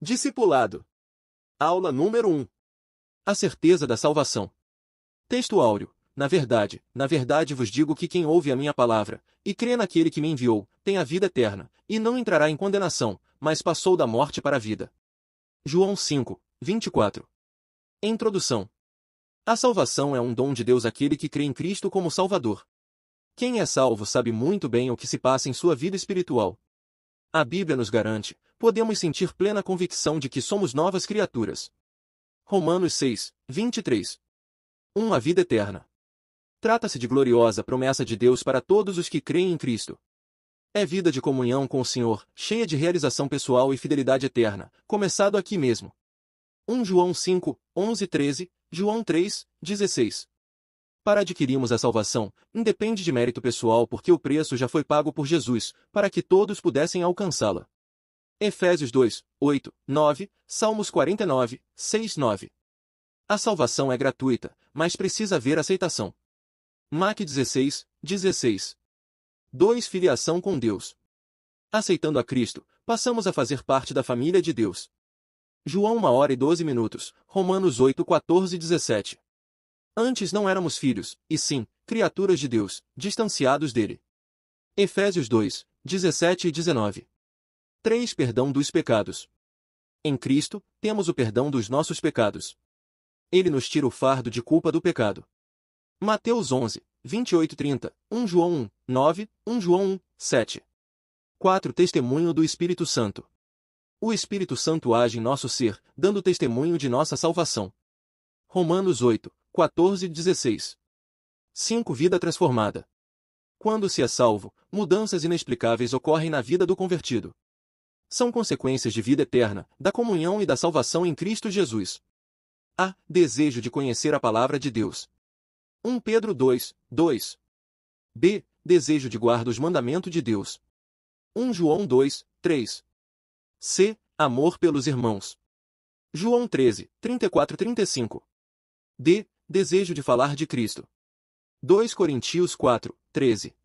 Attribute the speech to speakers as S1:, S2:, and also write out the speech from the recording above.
S1: Discipulado. Aula número 1. A certeza da salvação. Texto áureo. Na verdade, na verdade vos digo que quem ouve a minha palavra e crê naquele que me enviou, tem a vida eterna, e não entrará em condenação, mas passou da morte para a vida. João 5, 24. Introdução. A salvação é um dom de Deus àquele que crê em Cristo como Salvador. Quem é salvo sabe muito bem o que se passa em sua vida espiritual, a Bíblia nos garante, podemos sentir plena convicção de que somos novas criaturas. Romanos 6, 23 1. A vida eterna. Trata-se de gloriosa promessa de Deus para todos os que creem em Cristo. É vida de comunhão com o Senhor, cheia de realização pessoal e fidelidade eterna, começado aqui mesmo. 1 João 5, 11 13, João 3, 16 para adquirirmos a salvação, independe de mérito pessoal porque o preço já foi pago por Jesus, para que todos pudessem alcançá-la. Efésios 2, 8, 9, Salmos 49, 6, 9. A salvação é gratuita, mas precisa haver aceitação. Mac 16, 16. 2. Filiação com Deus. Aceitando a Cristo, passamos a fazer parte da família de Deus. João 1 hora e 12 minutos, Romanos 8, 14 17. Antes não éramos filhos, e sim, criaturas de Deus, distanciados dele. Efésios 2, 17 e 19. 3. Perdão dos pecados. Em Cristo, temos o perdão dos nossos pecados. Ele nos tira o fardo de culpa do pecado. Mateus 11, 28 e 30, 1 João 1, 9, 1 João 1, 7. 4. Testemunho do Espírito Santo. O Espírito Santo age em nosso ser, dando testemunho de nossa salvação. Romanos 8, 14:16. 5. Vida transformada. Quando se é salvo, mudanças inexplicáveis ocorrem na vida do convertido. São consequências de vida eterna, da comunhão e da salvação em Cristo Jesus. A. Desejo de conhecer a palavra de Deus. 1 Pedro 2, 2. B. Desejo de guardar os mandamentos de Deus. 1 João 2, 3. C. Amor pelos irmãos. João 13, 34-35. D desejo de falar de Cristo. 2 Coríntios 4, 13